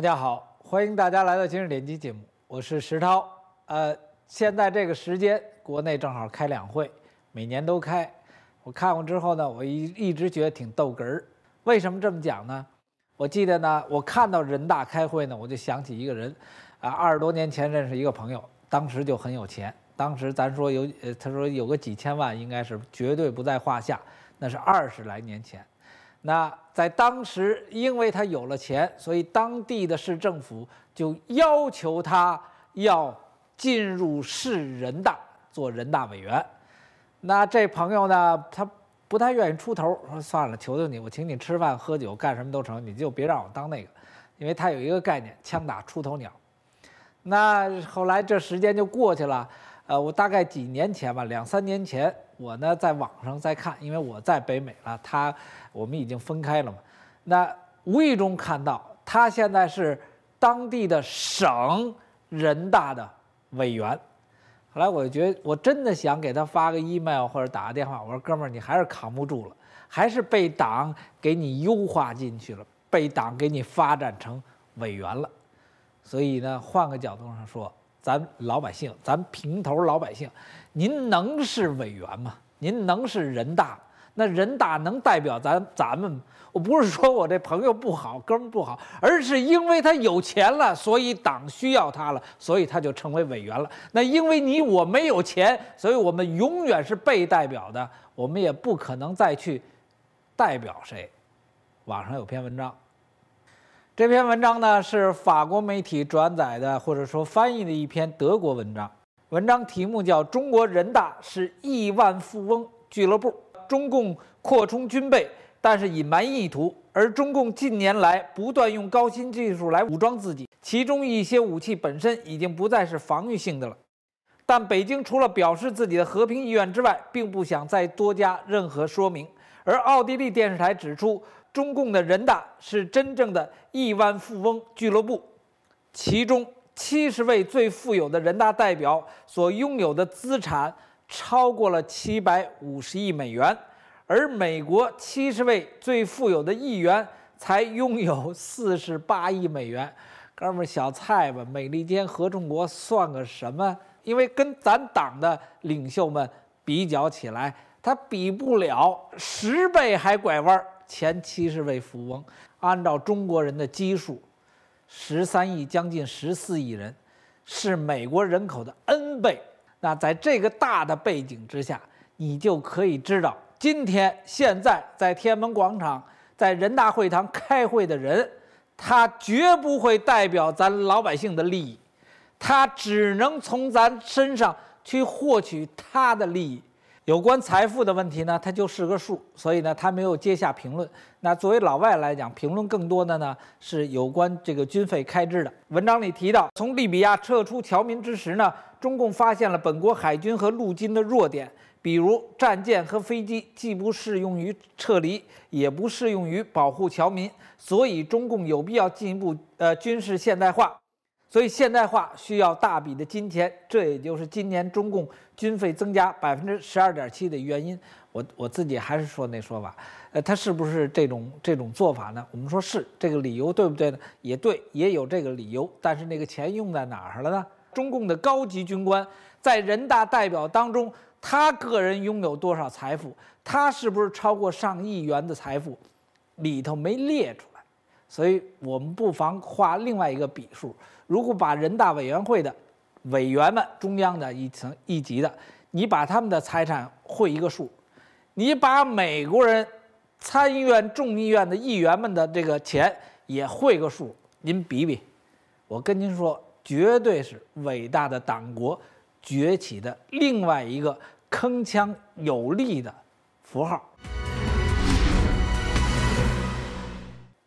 大家好，欢迎大家来到今日点击节目，我是石涛。呃，现在这个时间，国内正好开两会，每年都开。我看过之后呢，我一一直觉得挺逗哏儿。为什么这么讲呢？我记得呢，我看到人大开会呢，我就想起一个人。啊，二十多年前认识一个朋友，当时就很有钱。当时咱说有，呃，他说有个几千万，应该是绝对不在话下。那是二十来年前。那在当时，因为他有了钱，所以当地的市政府就要求他要进入市人大做人大委员。那这朋友呢，他不太愿意出头，说算了，求求你，我请你吃饭、喝酒，干什么都成，你就别让我当那个。因为他有一个概念，枪打出头鸟。那后来这时间就过去了，呃，我大概几年前吧，两三年前。我呢，在网上在看，因为我在北美了，他我们已经分开了嘛。那无意中看到他现在是当地的省人大的委员。后来我就觉得，我真的想给他发个 email 或者打个电话。我说哥们儿，你还是扛不住了，还是被党给你优化进去了，被党给你发展成委员了。所以呢，换个角度上说。咱老百姓，咱平头老百姓，您能是委员吗？您能是人大？那人大能代表咱咱们吗？我不是说我这朋友不好，哥们不好，而是因为他有钱了，所以党需要他了，所以他就成为委员了。那因为你我没有钱，所以我们永远是被代表的，我们也不可能再去代表谁。网上有篇文章。这篇文章呢是法国媒体转载的，或者说翻译的一篇德国文章。文章题目叫《中国人大是亿万富翁俱乐部》，中共扩充军备，但是隐瞒意图。而中共近年来不断用高新技术来武装自己，其中一些武器本身已经不再是防御性的了。但北京除了表示自己的和平意愿之外，并不想再多加任何说明。而奥地利电视台指出，中共的人大是真正的亿万富翁俱乐部，其中七十位最富有的人大代表所拥有的资产超过了七百五十亿美元，而美国七十位最富有的议员才拥有四十八亿美元。哥们儿，小菜吧，美利坚合众国算个什么？因为跟咱党的领袖们比较起来。他比不了十倍还拐弯儿前七十位富翁，按照中国人的基数，十三亿将近十四亿人，是美国人口的 n 倍。那在这个大的背景之下，你就可以知道，今天现在在天安门广场、在人大会堂开会的人，他绝不会代表咱老百姓的利益，他只能从咱身上去获取他的利益。有关财富的问题呢，它就是个数，所以呢，他没有接下评论。那作为老外来讲，评论更多的呢是有关这个军费开支的文章里提到，从利比亚撤出侨民之时呢，中共发现了本国海军和陆军的弱点，比如战舰和飞机既不适用于撤离，也不适用于保护侨民，所以中共有必要进一步呃军事现代化。所以现代化需要大笔的金钱，这也就是今年中共军费增加百分之十二点七的原因。我我自己还是说那说法，呃，他是不是这种这种做法呢？我们说是这个理由对不对呢？也对，也有这个理由。但是那个钱用在哪儿了呢？中共的高级军官在人大代表当中，他个人拥有多少财富？他是不是超过上亿元的财富？里头没列出。所以我们不妨画另外一个比数，如果把人大委员会的委员们、中央的一层一级的，你把他们的财产汇一个数，你把美国人参议院、众议院的议员们的这个钱也汇个数，您比比，我跟您说，绝对是伟大的党国崛起的另外一个铿锵有力的符号。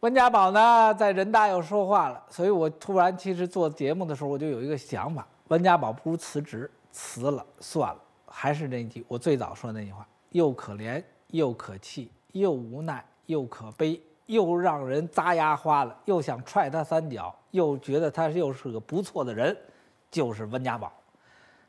温家宝呢，在人大又说话了，所以我突然其实做节目的时候，我就有一个想法：温家宝不如辞职，辞了算了。还是那句我最早说的那句话：又可怜又可气，又无奈又可悲，又让人扎牙花了，又想踹他三脚，又觉得他又是个不错的人，就是温家宝。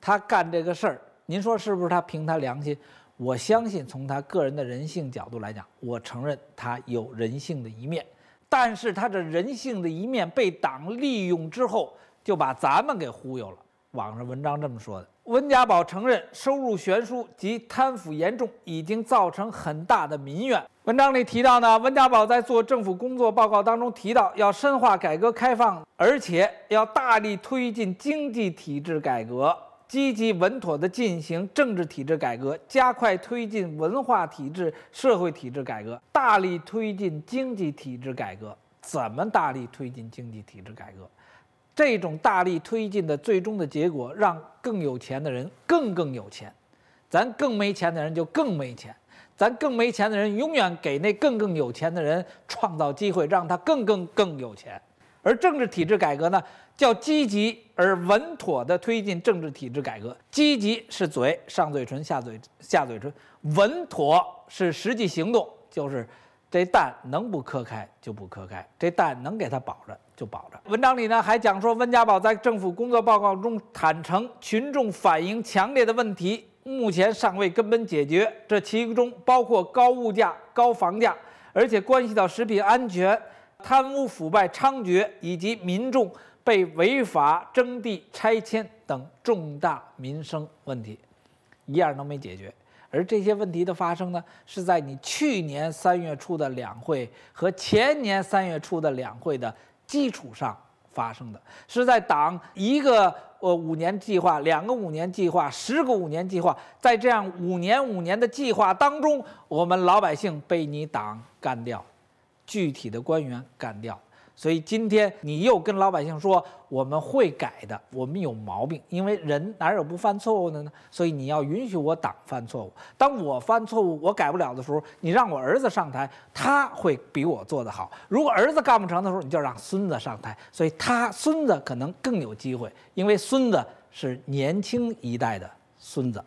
他干这个事儿，您说是不是？他凭他良心，我相信从他个人的人性角度来讲，我承认他有人性的一面。但是他这人性的一面被党利用之后，就把咱们给忽悠了。网上文章这么说的：温家宝承认收入悬殊及贪腐严重，已经造成很大的民怨。文章里提到呢，温家宝在做政府工作报告当中提到，要深化改革开放，而且要大力推进经济体制改革。积极稳妥地进行政治体制改革，加快推进文化体制、社会体制改革，大力推进经济体制改革。怎么大力推进经济体制改革？这种大力推进的最终的结果，让更有钱的人更更有钱，咱更没钱的人就更没钱，咱更没钱的人永远给那更更有钱的人创造机会，让他更更更有钱。而政治体制改革呢，叫积极而稳妥地推进政治体制改革。积极是嘴上嘴唇下嘴下嘴唇，稳妥是实际行动，就是这蛋能不磕开就不磕开，这蛋能给它保着就保着。文章里呢还讲说，温家宝在政府工作报告中坦诚，群众反映强烈的问题目前尚未根本解决，这其中包括高物价、高房价，而且关系到食品安全。贪污腐败猖獗，以及民众被违法征地拆迁等重大民生问题，一样都没解决。而这些问题的发生呢，是在你去年三月初的两会和前年三月初的两会的基础上发生的，是在党一个呃五年计划、两个五年计划、十个五年计划，在这样五年五年的计划当中，我们老百姓被你党干掉。具体的官员干掉，所以今天你又跟老百姓说我们会改的，我们有毛病，因为人哪有不犯错误的呢？所以你要允许我党犯错误，当我犯错误我改不了的时候，你让我儿子上台，他会比我做的好。如果儿子干不成的时候，你就让孙子上台，所以他孙子可能更有机会，因为孙子是年轻一代的孙子。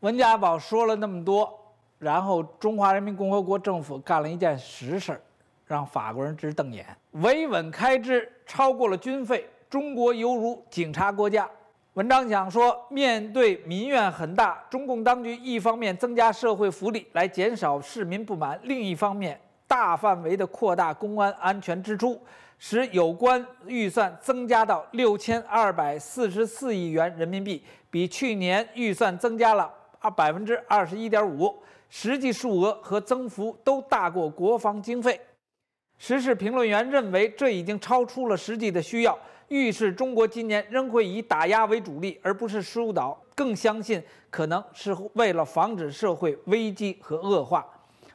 文家宝说了那么多。然后，中华人民共和国政府干了一件实事，让法国人直瞪眼。维稳开支超过了军费，中国犹如警察国家。文章讲说，面对民怨很大，中共当局一方面增加社会福利来减少市民不满，另一方面大范围的扩大公安安全支出，使有关预算增加到六千二百四十四亿元人民币，比去年预算增加了二百分之二十一点五。实际数额和增幅都大过国防经费，时事评论员认为这已经超出了实际的需要，预示中国今年仍会以打压为主力，而不是疏导。更相信可能是为了防止社会危机和恶化。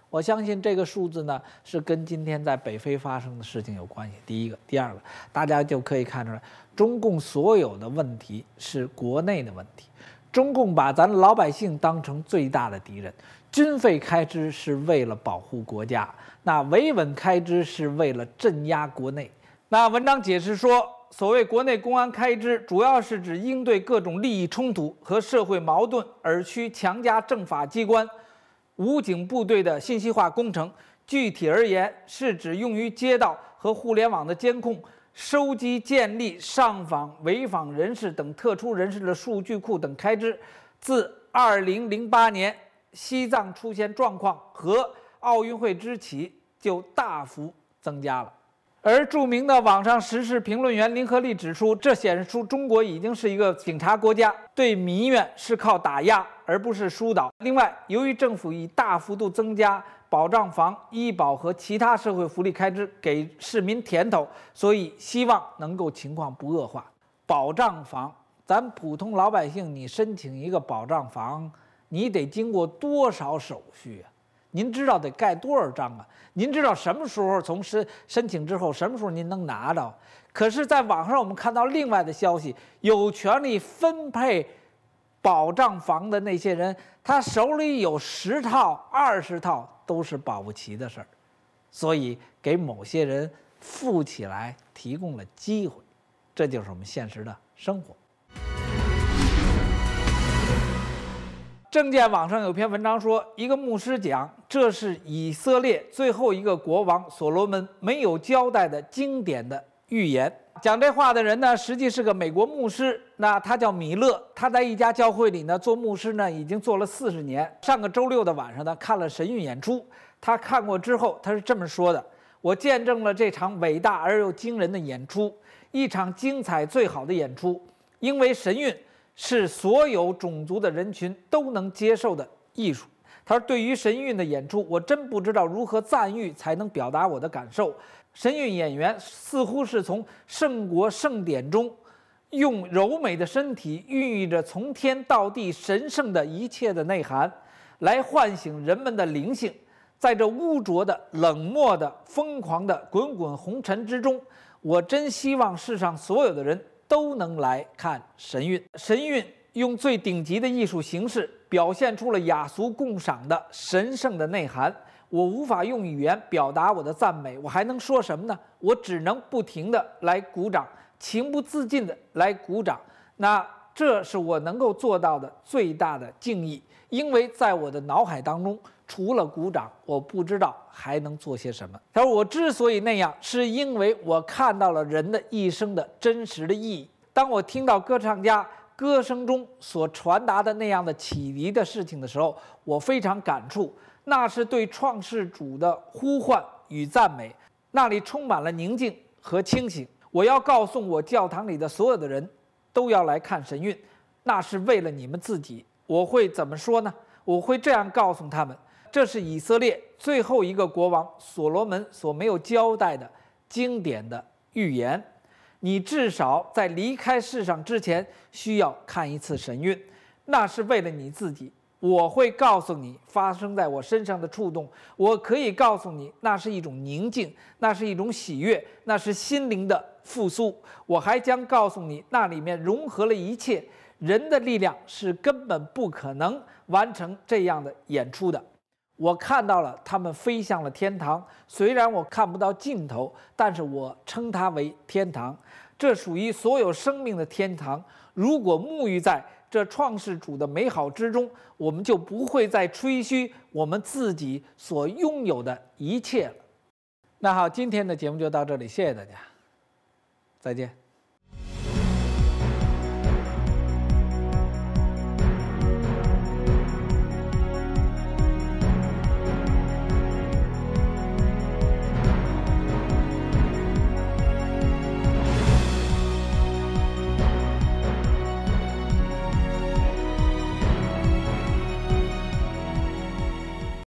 我相信这个数字呢是跟今天在北非发生的事情有关系。第一个，第二个，大家就可以看出来，中共所有的问题是国内的问题，中共把咱老百姓当成最大的敌人。军费开支是为了保护国家，那维稳开支是为了镇压国内。那文章解释说，所谓国内公安开支，主要是指应对各种利益冲突和社会矛盾而需强加政法机关、武警部队的信息化工程。具体而言，是指用于街道和互联网的监控、收集、建立上访、违访人士等特殊人士的数据库等开支。自2008年。西藏出现状况和奥运会之起就大幅增加了，而著名的网上时事评论员林和利指出，这显示出中国已经是一个警察国家，对民怨是靠打压而不是疏导。另外，由于政府已大幅度增加保障房、医保和其他社会福利开支，给市民甜头，所以希望能够情况不恶化。保障房，咱普通老百姓，你申请一个保障房。你得经过多少手续啊？您知道得盖多少章啊？您知道什么时候从申申请之后，什么时候您能拿到？可是，在网上我们看到另外的消息，有权利分配保障房的那些人，他手里有十套、二十套，都是保不齐的事儿，所以给某些人富起来提供了机会。这就是我们现实的生活。证见网上有篇文章说，一个牧师讲这是以色列最后一个国王所罗门没有交代的经典的预言。讲这话的人呢，实际是个美国牧师，那他叫米勒，他在一家教会里呢做牧师呢，已经做了四十年。上个周六的晚上呢，看了神韵演出，他看过之后，他是这么说的：我见证了这场伟大而又惊人的演出，一场精彩最好的演出，因为神韵。是所有种族的人群都能接受的艺术。他说：“对于神韵的演出，我真不知道如何赞誉才能表达我的感受。神韵演员似乎是从圣国盛典中，用柔美的身体孕育着从天到地神圣的一切的内涵，来唤醒人们的灵性。在这污浊的、冷漠的、疯狂的滚滚红尘之中，我真希望世上所有的人。”都能来看《神韵》，《神韵》用最顶级的艺术形式表现出了雅俗共赏的神圣的内涵。我无法用语言表达我的赞美，我还能说什么呢？我只能不停地来鼓掌，情不自禁地来鼓掌。那。这是我能够做到的最大的敬意，因为在我的脑海当中，除了鼓掌，我不知道还能做些什么。他说：“我之所以那样，是因为我看到了人的一生的真实的意义。当我听到歌唱家歌声中所传达的那样的启迪的事情的时候，我非常感触，那是对创世主的呼唤与赞美，那里充满了宁静和清醒。我要告诉我教堂里的所有的人。”都要来看神韵，那是为了你们自己。我会怎么说呢？我会这样告诉他们：这是以色列最后一个国王所罗门所没有交代的经典的预言。你至少在离开世上之前，需要看一次神韵，那是为了你自己。我会告诉你发生在我身上的触动，我可以告诉你，那是一种宁静，那是一种喜悦，那是心灵的复苏。我还将告诉你，那里面融合了一切人的力量，是根本不可能完成这样的演出的。我看到了他们飞向了天堂，虽然我看不到尽头，但是我称它为天堂，这属于所有生命的天堂。如果沐浴在。这创世主的美好之中，我们就不会再吹嘘我们自己所拥有的一切了。那好，今天的节目就到这里，谢谢大家，再见。